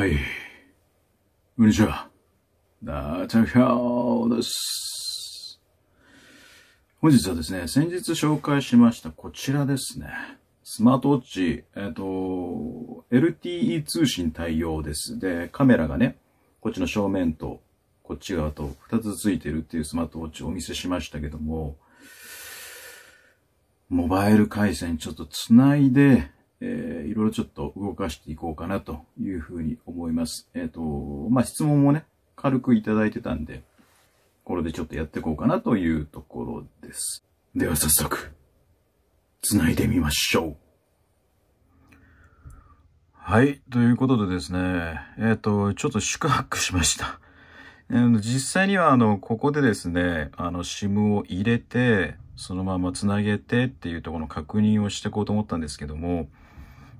はい。こんにちは。ダーチャヒャオです。本日はですね、先日紹介しましたこちらですね。スマートウォッチ、えっ、ー、と、LTE 通信対応です。で、カメラがね、こっちの正面と、こっち側と2つついてるっていうスマートウォッチをお見せしましたけども、モバイル回線ちょっとつないで、えー、いろいろちょっと動かしていこうかなというふうに思います。えっ、ー、と、まあ、質問もね、軽くいただいてたんで、これでちょっとやっていこうかなというところです。では早速、繋いでみましょう。はい、ということでですね、えっ、ー、と、ちょっと宿泊しました。え実際には、あの、ここでですね、あの、SIM を入れて、そのままつなげてっていうところの確認をしていこうと思ったんですけども、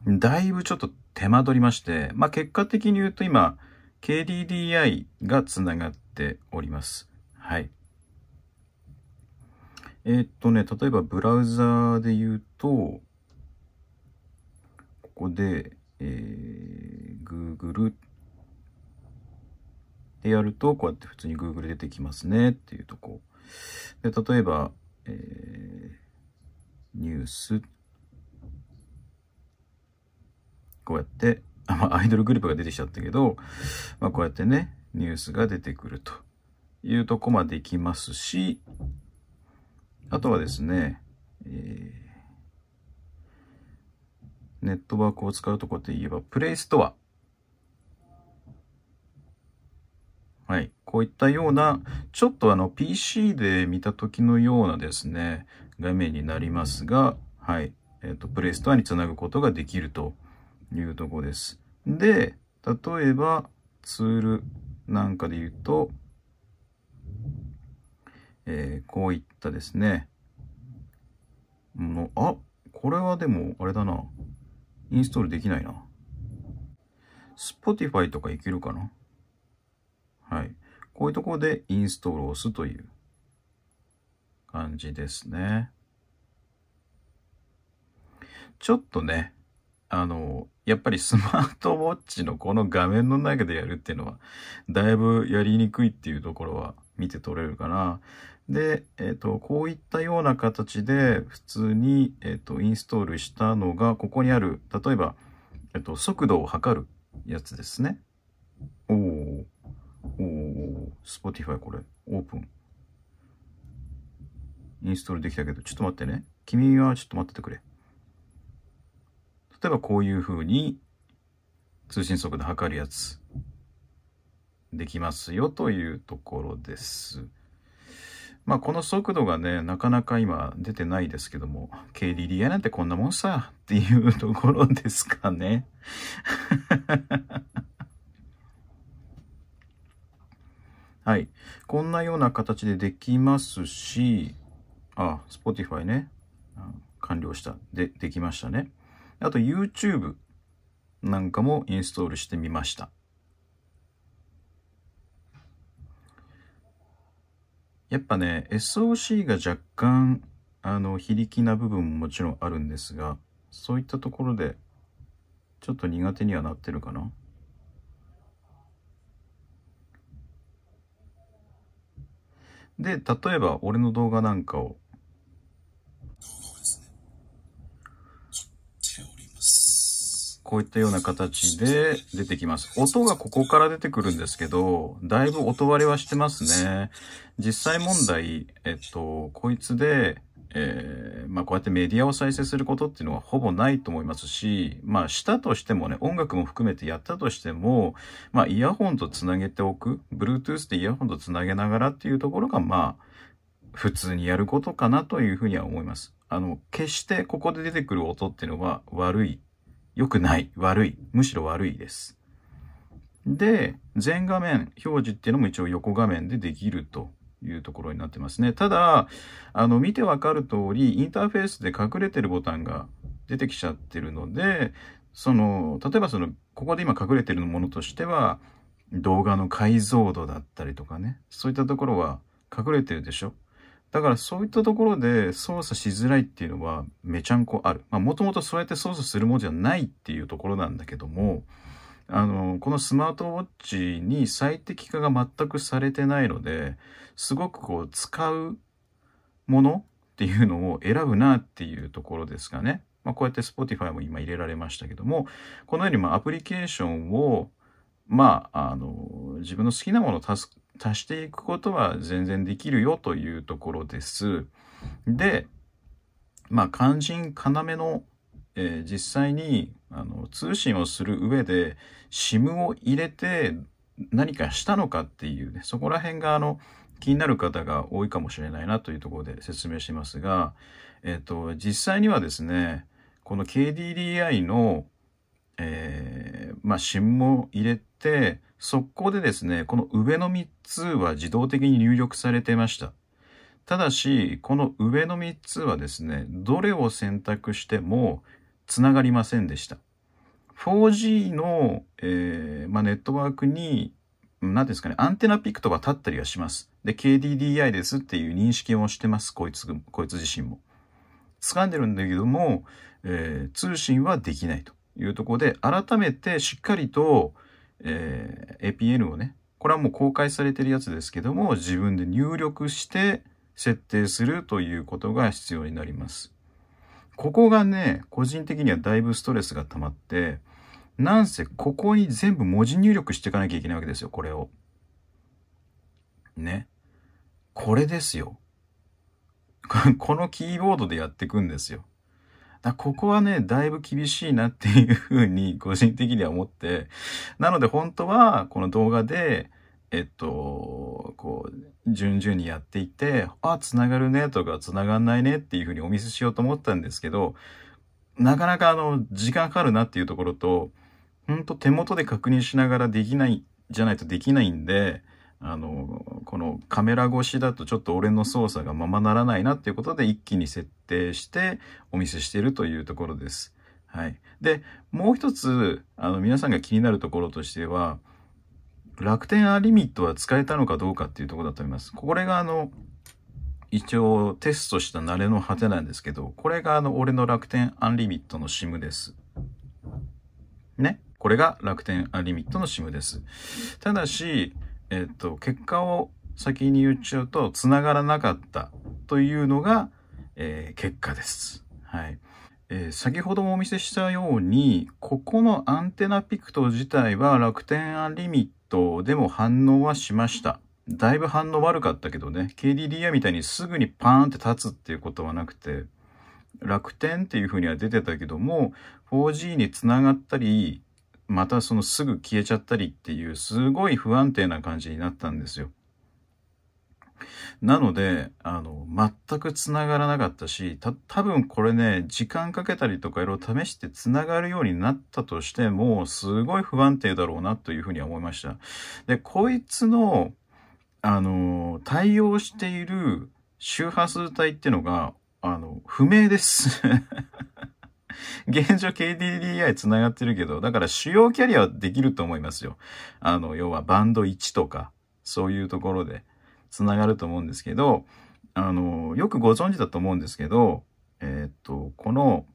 だいぶちょっと手間取りまして、まあ、結果的に言うと今、KDDI がつながっております。はい。えー、っとね、例えばブラウザーで言うと、ここで、えー、Google でやると、こうやって普通に Google 出てきますねっていうとこ。で、例えば、えー、ニュースこうやって、まあ、アイドルグループが出てきちゃったけど、まあ、こうやってね、ニュースが出てくるというとこまできますし、あとはですね、えー、ネットワークを使うとこで言えば、プレイストア。はい。こういったような、ちょっとあの PC で見た時のようなですね、画面になりますが、はい。えっ、ー、と、プレイストアにつなぐことができると。いうとこです。で、例えばツールなんかで言うと、えー、こういったですね、もの、あ、これはでもあれだな。インストールできないな。Spotify とかいけるかなはい。こういうところでインストールを押すという感じですね。ちょっとね、あの、やっぱりスマートウォッチのこの画面の中でやるっていうのは、だいぶやりにくいっていうところは見て取れるかな。で、えっ、ー、と、こういったような形で普通に、えっ、ー、と、インストールしたのが、ここにある、例えば、えっ、ー、と、速度を測るやつですね。おおお Spotify これ、オープン。インストールできたけど、ちょっと待ってね。君はちょっと待っててくれ。例えばこういうふうに通信速度測るやつできますよというところです。まあこの速度がね、なかなか今出てないですけども、KDDI なんてこんなもんさっていうところですかね。はい。こんなような形でできますし、あ、Spotify ね。完了した。で、できましたね。あと YouTube なんかもインストールしてみました。やっぱね、SOC が若干、あの、非力な部分ももちろんあるんですが、そういったところで、ちょっと苦手にはなってるかな。で、例えば俺の動画なんかをこういったような形で出てきます。音がここから出てくるんですけど、だいぶ音割れはしてますね。実際問題、えっと、こいつで、えー、まあこうやってメディアを再生することっていうのはほぼないと思いますし、まあしたとしてもね、音楽も含めてやったとしても、まあイヤホンとつなげておく、Bluetooth でイヤホンとつなげながらっていうところが、まあ、普通にやることかなというふうには思います。あの、決してここで出てくる音っていうのは悪い良くない、悪い、むしろ悪いです。で、全画面表示っていうのも一応横画面でできるというところになってますね。ただ、あの、見てわかる通り、インターフェースで隠れてるボタンが出てきちゃってるので、その、例えばその、ここで今隠れてるものとしては、動画の解像度だったりとかね、そういったところは隠れてるでしょだからそういったところで操作しづらいっていうのはめちゃんこある。まあもともとそうやって操作するものじゃないっていうところなんだけども、あの、このスマートウォッチに最適化が全くされてないので、すごくこう使うものっていうのを選ぶなっていうところですかね。まあこうやって Spotify も今入れられましたけども、このようにまアプリケーションをまあ、あの、自分の好きなものをタス足していくことは全然できるよというところです。で、まあ、肝心要の、えー、実際にあの通信をする上で SIM を入れて何かしたのかっていうね、そこら辺があの気になる方が多いかもしれないなというところで説明しますが、えっ、ー、と、実際にはですね、この KDDI の、えー、まあ、SIM を入れて、速攻でですね、この上の3つは自動的に入力されてました。ただし、この上の3つはですね、どれを選択しても繋がりませんでした。4G の、えーまあ、ネットワークに、何ですかね、アンテナピクトは立ったりはします。で、KDDI ですっていう認識をしてます、こいつ、こいつ自身も。掴んでるんだけども、えー、通信はできないというところで、改めてしっかりと、えー、APN をね、これはもう公開されてるやつですけども、自分で入力して設定するということが必要になります。ここがね、個人的にはだいぶストレスが溜まって、なんせここに全部文字入力していかなきゃいけないわけですよ、これを。ね。これですよ。このキーボードでやっていくんですよ。だここはね、だいぶ厳しいなっていうふうに 個人的には思って、なので本当はこの動画で、えっと、こう、順々にやっていって、あ、つながるねとか、つながんないねっていうふうにお見せしようと思ったんですけど、なかなかあの、時間かかるなっていうところと、ほんと手元で確認しながらできない、じゃないとできないんで、あのこのカメラ越しだとちょっと俺の操作がままならないなっていうことで一気に設定してお見せしているというところです。はい、でもう一つあの皆さんが気になるところとしては楽天アリミットは使えたのかどうかっていうところだと思います。これがあの一応テストした慣れの果てなんですけど、これがあの俺の楽天アンリミットの SIM です。ね。これが楽天アンリミットの SIM です。ただし、えっと、結果を先に言っちゃうと、つながらなかったというのが、えー、結果です。はい。えー、先ほどもお見せしたように、ここのアンテナピクト自体は楽天アンリミットでも反応はしました。だいぶ反応悪かったけどね、KDDI みたいにすぐにパーンって立つっていうことはなくて、楽天っていうふうには出てたけども、4G につながったり、またそのすぐ消えちゃったりっていうすごい不安定な感じになったんですよ。なので、あの、全く繋がらなかったし、た、多分これね、時間かけたりとかいろいろ試して繋がるようになったとしても、すごい不安定だろうなというふうに思いました。で、こいつの、あの、対応している周波数帯っていうのが、あの、不明です。現状 KDDI 繋がってるけど、だから主要キャリアはできると思いますよ。あの、要はバンド1とか、そういうところで繋がると思うんですけど、あの、よくご存知だと思うんですけど、えー、っと、この、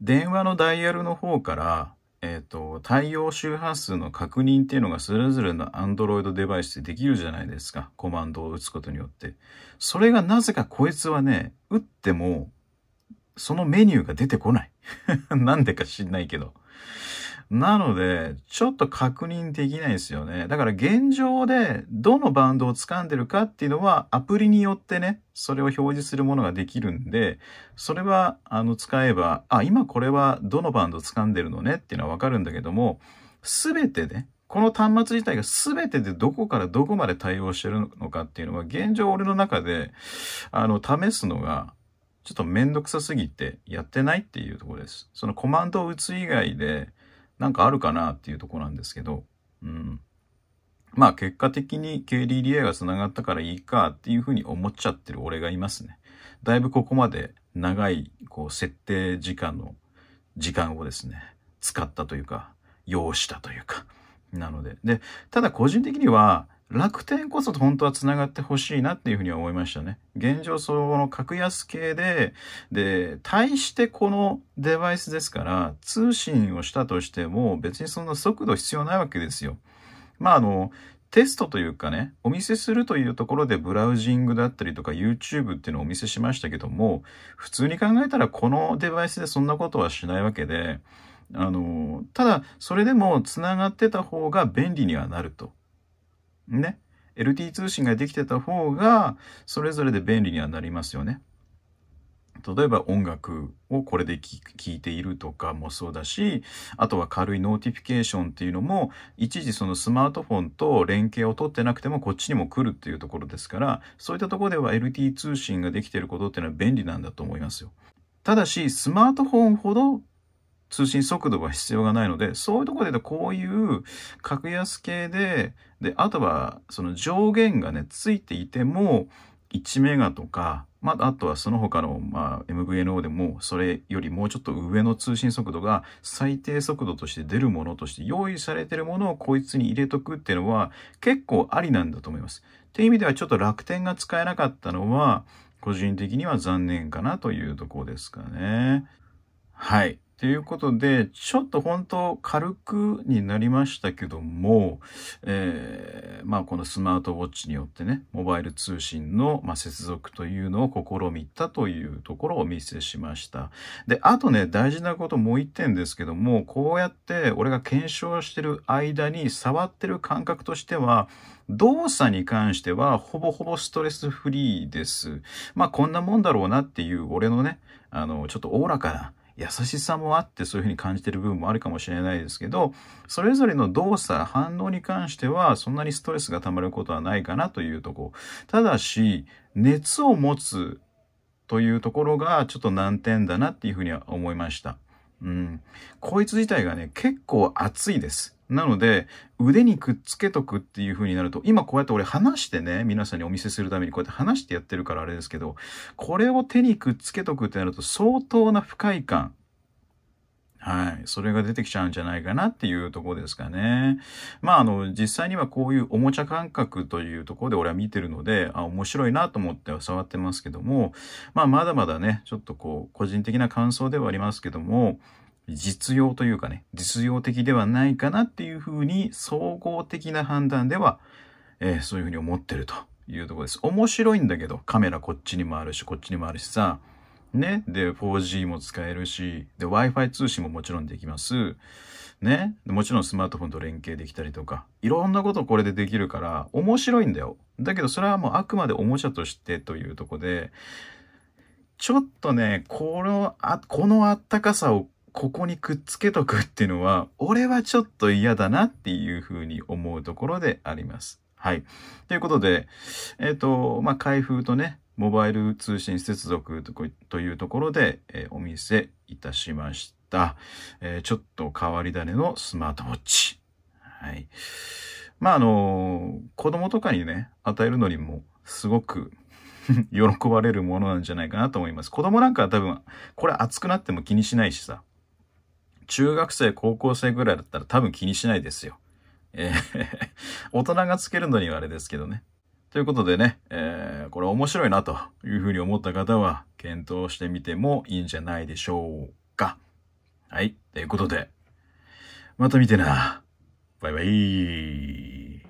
電話のダイヤルの方から、えーと、と対応周波数の確認っていうのがそれぞれの Android デバイスでできるじゃないですかコマンドを打つことによってそれがなぜかこいつはね打ってもそのメニューが出てこない。なんでか知んないけど。なので、ちょっと確認できないですよね。だから現状でどのバンドを掴んでるかっていうのはアプリによってね、それを表示するものができるんで、それはあの使えば、あ、今これはどのバンド掴んでるのねっていうのはわかるんだけども、すべてね、この端末自体が全てでどこからどこまで対応してるのかっていうのは現状俺の中であの試すのがちょっとめんどくさすぎてやってないっていうところです。そのコマンドを打つ以外でなんかあるかなっていうところなんですけど、うん。まあ結果的に KDDI が繋がったからいいかっていうふうに思っちゃってる俺がいますね。だいぶここまで長いこう設定時間の時間をですね、使ったというか、要したというか、なので。で、ただ個人的には、楽天こそ本当はつながってほしいなっていうふうには思いましたね。現状その格安系で、で、対してこのデバイスですから、通信をしたとしても別にそんな速度必要ないわけですよ。まああの、テストというかね、お見せするというところでブラウジングだったりとか YouTube っていうのをお見せしましたけども、普通に考えたらこのデバイスでそんなことはしないわけで、あの、ただそれでもつながってた方が便利にはなると。ね。LT 通信ができてた方が、それぞれで便利にはなりますよね。例えば音楽をこれで聴いているとかもそうだし、あとは軽いノーティフィケーションっていうのも、一時そのスマートフォンと連携を取ってなくてもこっちにも来るっていうところですから、そういったところでは LT 通信ができてることっていうのは便利なんだと思いますよ。ただし、スマートフォンほど通信速度は必要がないので、そういうところでこういう格安系で、で、あとはその上限がね、ついていても、1メガとか、まあ、あとはその他の、まあ、MVNO でも、それよりもうちょっと上の通信速度が最低速度として出るものとして用意されてるものをこいつに入れとくっていうのは結構ありなんだと思います。っていう意味ではちょっと楽天が使えなかったのは、個人的には残念かなというとこですかね。はい。ということで、ちょっと本当軽くになりましたけども、えー、まあこのスマートウォッチによってね、モバイル通信の、まあ、接続というのを試みたというところをお見せしました。で、あとね、大事なこともう一点ですけども、こうやって俺が検証してる間に触ってる感覚としては、動作に関してはほぼほぼストレスフリーです。まあこんなもんだろうなっていう俺のね、あの、ちょっとおおらかな優しさもあってそういうふうに感じてる部分もあるかもしれないですけど、それぞれの動作、反応に関しては、そんなにストレスが溜まることはないかなというとこ。ただし、熱を持つというところがちょっと難点だなっていうふうには思いました。うん。こいつ自体がね、結構熱いです。なので、腕にくっつけとくっていう風になると、今こうやって俺話してね、皆さんにお見せするためにこうやって話してやってるからあれですけど、これを手にくっつけとくってなると相当な不快感。はい。それが出てきちゃうんじゃないかなっていうとこですかね。まあ、あの、実際にはこういうおもちゃ感覚というところで俺は見てるので、あ、面白いなと思って触ってますけども、まあ、まだまだね、ちょっとこう、個人的な感想ではありますけども、実用というかね、実用的ではないかなっていうふうに、総合的な判断では、えー、そういうふうに思ってるというところです。面白いんだけど、カメラこっちにもあるし、こっちにもあるしさ、ね。で、4G も使えるし、で、Wi-Fi 通信ももちろんできます。ね。もちろんスマートフォンと連携できたりとか、いろんなことこれでできるから、面白いんだよ。だけど、それはもうあくまでおもちゃとしてというとこで、ちょっとね、この、あ、このあったかさをここにくっつけとくっていうのは、俺はちょっと嫌だなっていうふうに思うところであります。はい。ということで、えっ、ー、と、まあ、開封とね、モバイル通信接続というところで、えー、お見せいたしました、えー、ちょっと変わり種のスマートウォッチ。はい。まあ、あの子供とかにね、与えるのにもすごく 喜ばれるものなんじゃないかなと思います。子供なんかは多分、これ熱くなっても気にしないしさ。中学生、高校生ぐらいだったら多分気にしないですよ。えー 大人がつけるのにはあれですけどね。ということでね、えー、これ面白いなというふうに思った方は検討してみてもいいんじゃないでしょうか。はい。ということで、また見てな。バイバイ。